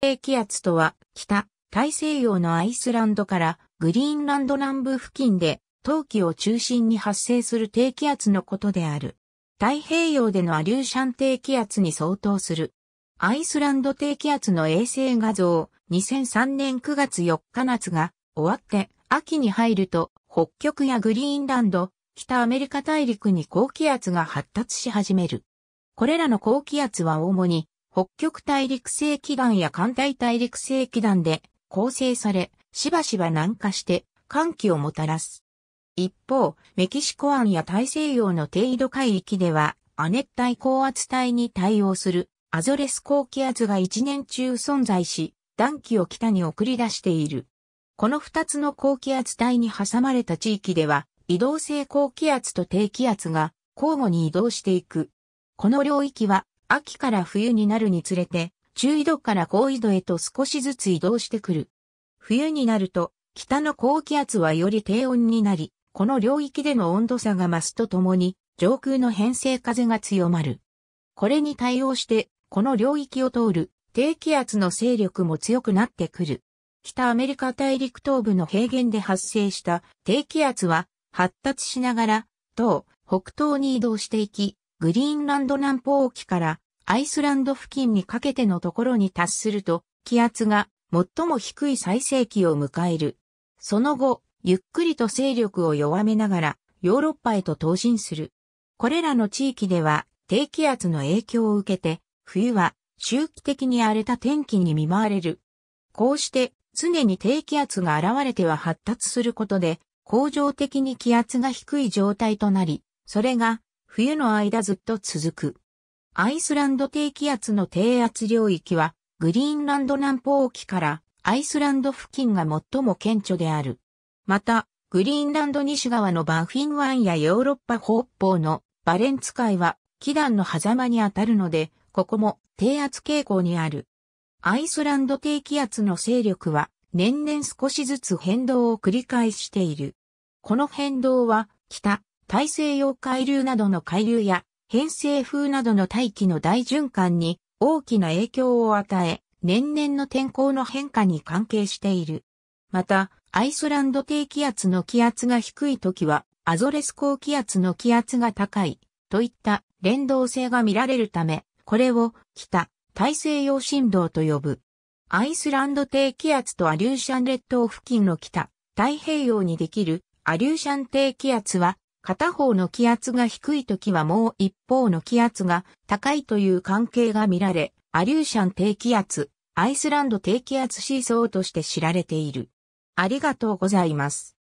低気圧とは、北、大西洋のアイスランドからグリーンランド南部付近で、冬季を中心に発生する低気圧のことである。太平洋でのアリューシャン低気圧に相当する。アイスランド低気圧の衛星画像、2003年9月4日夏が終わって秋に入ると北極やグリーンランド、北アメリカ大陸に高気圧が発達し始める。これらの高気圧は主に北極大陸性気団や寒帯大陸性気団で構成され、しばしば南下して寒気をもたらす。一方、メキシコ湾や大西洋の低緯度海域では、亜熱帯高圧帯に対応するアゾレス高気圧が一年中存在し、暖気を北に送り出している。この二つの高気圧帯に挟まれた地域では、移動性高気圧と低気圧が交互に移動していく。この領域は秋から冬になるにつれて、中緯度から高緯度へと少しずつ移動してくる。冬になると、北の高気圧はより低温になり、この領域での温度差が増すとともに、上空の偏西風が強まる。これに対応して、この領域を通る低気圧の勢力も強くなってくる。北アメリカ大陸東部の平原で発生した低気圧は発達しながら、東、北東に移動していき、グリーンランド南方沖からアイスランド付近にかけてのところに達すると、気圧が最も低い最盛期を迎える。その後、ゆっくりと勢力を弱めながらヨーロッパへと投進する。これらの地域では低気圧の影響を受けて、冬は周期的に荒れた天気に見舞われる。こうして常に低気圧が現れては発達することで、恒常的に気圧が低い状態となり、それが冬の間ずっと続く。アイスランド低気圧の低圧領域は、グリーンランド南方沖からアイスランド付近が最も顕著である。また、グリーンランド西側のバフィン湾やヨーロッパ北方のバレンツ海は、気団の狭間にあたるので、ここも低圧傾向にある。アイスランド低気圧の勢力は、年々少しずつ変動を繰り返している。この変動は、北、大西洋海流などの海流や偏西風などの大気の大循環に大きな影響を与え、年々の天候の変化に関係している。また、アイスランド低気圧の気圧が低い時は、アゾレス高気圧の気圧が高い、といった連動性が見られるため、これを北大西洋振動と呼ぶ。アイスランド低気圧とアリューシャン列島付近の北太平洋にできるアリューシャン低気圧は片方の気圧が低い時はもう一方の気圧が高いという関係が見られ、アリューシャン低気圧、アイスランド低気圧シーソーとして知られている。ありがとうございます。